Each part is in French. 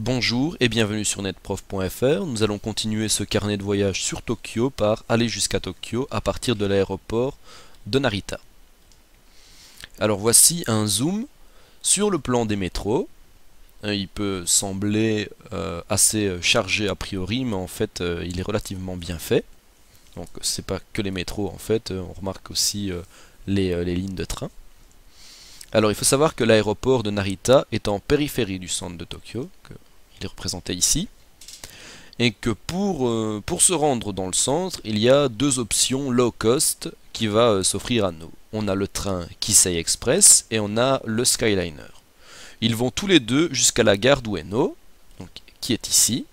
Bonjour et bienvenue sur netprof.fr. Nous allons continuer ce carnet de voyage sur Tokyo par aller jusqu'à Tokyo à partir de l'aéroport de Narita. Alors voici un zoom sur le plan des métros. Euh, il peut sembler euh, assez euh, chargé a priori, mais en fait il est relativement bien fait. Donc c'est pas que les métros en fait, on remarque aussi les, les lignes de train. Alors il faut savoir que l'aéroport de Narita est en périphérie du centre de Tokyo, il est représenté ici, et que pour, euh, pour se rendre dans le centre, il y a deux options low cost qui va euh, s'offrir à nous. On a le train Kisei Express et on a le Skyliner. Ils vont tous les deux jusqu'à la gare d'Ueno, qui est ici,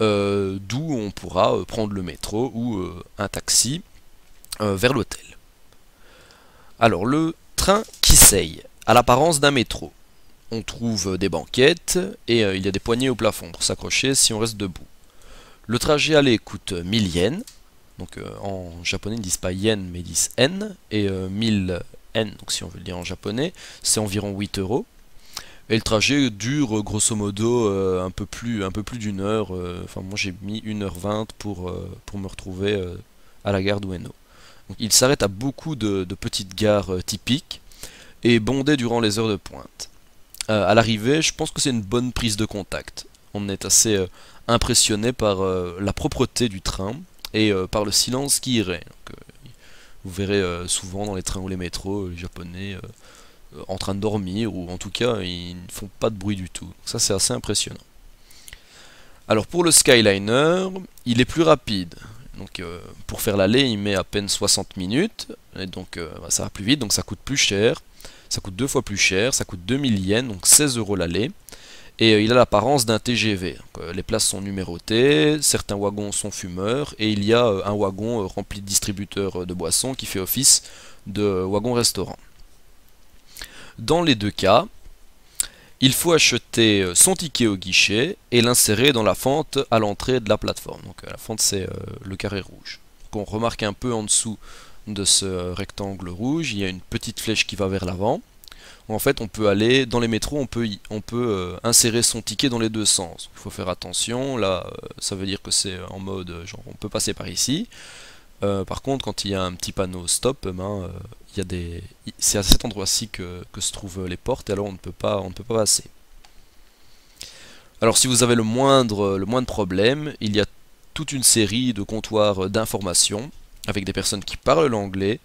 euh, d'où on pourra prendre le métro ou un taxi vers l'hôtel. Alors le train Kisei, à l'apparence d'un métro, on trouve des banquettes et euh, il y a des poignées au plafond pour s'accrocher si on reste debout. Le trajet aller coûte 1000 yens, donc euh, en japonais ils disent pas yen mais ils disent n, et 1000 euh, n, donc si on veut le dire en japonais, c'est environ 8 euros. Et le trajet dure grosso modo un peu plus, plus d'une heure, enfin moi j'ai mis 1h20 pour, me retrouver à la gare d'Ueno. Il s'arrête à beaucoup de, petites gares typiques et bondé durant les heures de pointe. Euh, à l'arrivée, je pense que c'est une bonne prise de contact. On est assez euh, impressionné par euh, la propreté du train et par le silence qui irait. vous verrez souvent dans les trains ou les métros, les Japonais en train de dormir, ou en tout cas, ils ne font pas de bruit du tout. Ça, c'est assez impressionnant. Alors pour le Skyliner, il est plus rapide. Donc pour faire l'aller, il met à peine 60 minutes, et donc bah, ça va plus vite, donc ça coûte plus cher. Ça coûte deux fois plus cher, ça coûte 2000 yens, donc 16 euros l'aller. Et euh, il a l'apparence d'un TGV. Euh, les places sont numérotées, certains wagons sont fumeurs, et il y a euh, un wagon rempli de distributeurs de boissons qui fait office de wagon-restaurant. Dans les deux cas, il faut acheter son ticket au guichet et l'insérer dans la fente à l'entrée de la plateforme. Donc la fente c'est le carré rouge. qu'on remarque un peu en dessous de ce rectangle rouge, il y a une petite flèche qui va vers l'avant. En fait, on peut aller dans les métros, on peut, on peut euh, insérer son ticket dans les deux sens. Il faut faire attention, là, euh, ça veut dire que c'est en mode, euh, genre, on peut passer par ici. par contre, quand il y a un petit panneau stop, eh ben, il y des, c'est à cet endroit-ci que, se trouvent les portes, et alors on ne peut pas, on ne peut pas passer. Alors, si vous avez le moindre, le moindre problème, il y a toute une série de comptoirs d'informations avec des personnes qui parlent l'anglais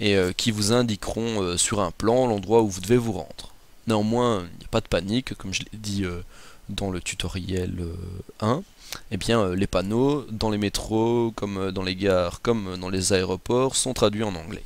et euh, qui vous indiqueront euh, sur un plan l'endroit où vous devez vous rendre. Néanmoins, il n'y a pas de panique, comme je l'ai dit euh, dans le tutoriel 1. Eh bien, les panneaux dans les métros, comme dans les gares, comme dans les aéroports, sont traduits en anglais.